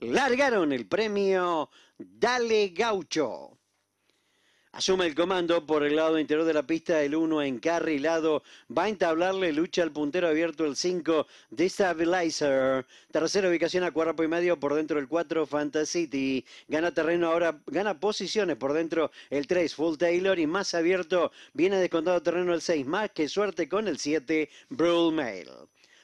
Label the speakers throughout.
Speaker 1: Largaron el premio Dale Gaucho. Asume el comando por el lado interior de la pista, el 1 encarrilado. Va a entablarle lucha al puntero abierto, el 5, Destabilizer. Tercera ubicación a cuarto y medio por dentro el 4, Fantasy. Gana terreno ahora, gana posiciones por dentro el 3, Full Taylor. Y más abierto, viene descontado terreno el 6, más que suerte con el 7, Brule Mail.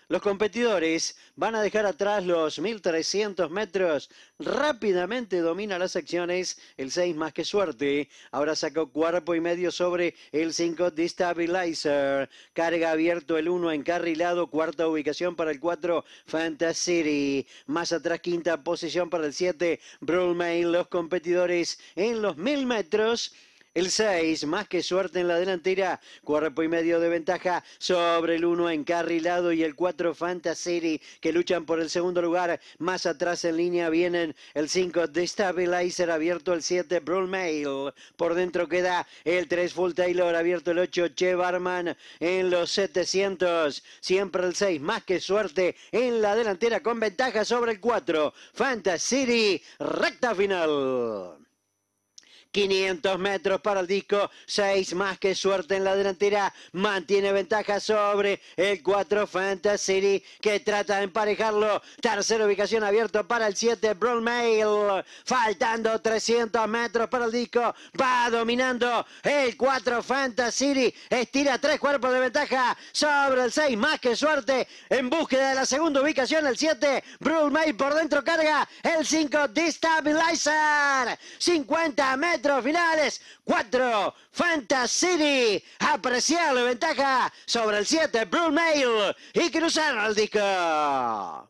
Speaker 1: Los competidores van a dejar atrás los 1300 metros. Rápidamente domina las acciones. El 6 más que suerte. Ahora sacó cuerpo y medio sobre el 5 Destabilizer. Carga abierto el 1 encarrilado. Cuarta ubicación para el 4 Fantasy. Más atrás quinta posición para el 7 main. Los competidores en los 1000 metros. El 6, más que suerte en la delantera, cuerpo y medio de ventaja sobre el 1 encarrilado y el 4 Fantasy que luchan por el segundo lugar. Más atrás en línea vienen el 5 Destabilizer abierto el 7 mail Por dentro queda el 3 Full Taylor abierto el 8 Che Barman en los 700. Siempre el 6, más que suerte en la delantera con ventaja sobre el 4 Fantasy recta final. 500 metros para el disco, 6 más que suerte en la delantera, mantiene ventaja sobre el 4 Fantasy que trata de emparejarlo, tercera ubicación abierto para el 7 Mail faltando 300 metros para el disco, va dominando el 4 Fantasy, estira tres cuerpos de ventaja sobre el 6 más que suerte, en búsqueda de la segunda ubicación el 7 Mail por dentro carga, el 5 Destabilizer, 50 metros finales, 4 Fantasy la ventaja sobre el 7 Blue Mail y cruzar al disco.